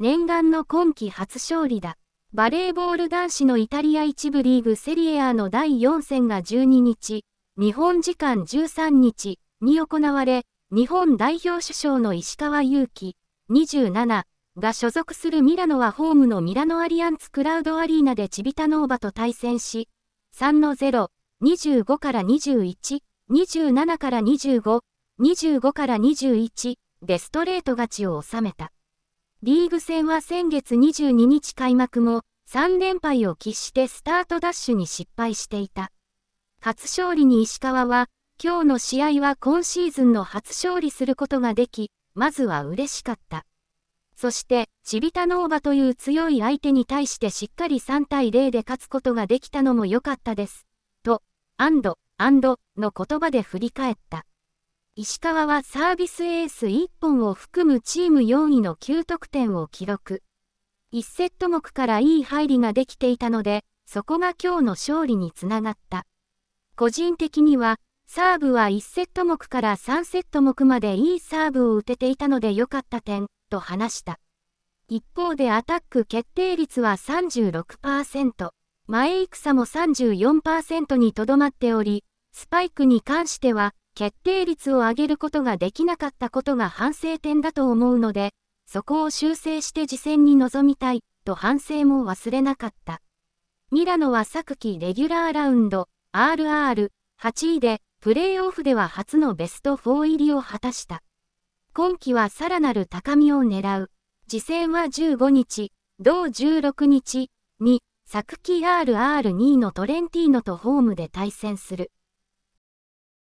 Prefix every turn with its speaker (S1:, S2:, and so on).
S1: 念願の今季初勝利だ。バレーボール男子のイタリア1部リーグセリエ A の第4戦が12日、日本時間13日に行われ、日本代表首相の石川祐希27が所属するミラノはホームのミラノアリアンツクラウドアリーナでチビタノーバと対戦し、3の0、25から21、27から25、25から21でストレート勝ちを収めた。リーグ戦は先月22日開幕も3連敗を喫してスタートダッシュに失敗していた。初勝利に石川は、今日の試合は今シーズンの初勝利することができ、まずは嬉しかった。そして、チビタノーバという強い相手に対してしっかり3対0で勝つことができたのも良かったです。と、アンド、アンドの言葉で振り返った。石川はサービスエース1本を含むチーム4位の9得点を記録。1セット目からいい入りができていたので、そこが今日の勝利につながった。個人的には、サーブは1セット目から3セット目までいいサーブを打てていたので良かった点、と話した。一方でアタック決定率は36%、前戦も34%にとどまっており、スパイクに関しては決定率を上げることができなかったことが反省点だと思うので、そこを修正して次戦に臨みたい、と反省も忘れなかった。ミラノは昨季レギュラーラウンド、RR、8位で、プレーオフでは初のベスト4入りを果たした。今季はさらなる高みを狙う。次戦は15日、同16日に、昨季 RR2 位のトレンティーノとホームで対戦する。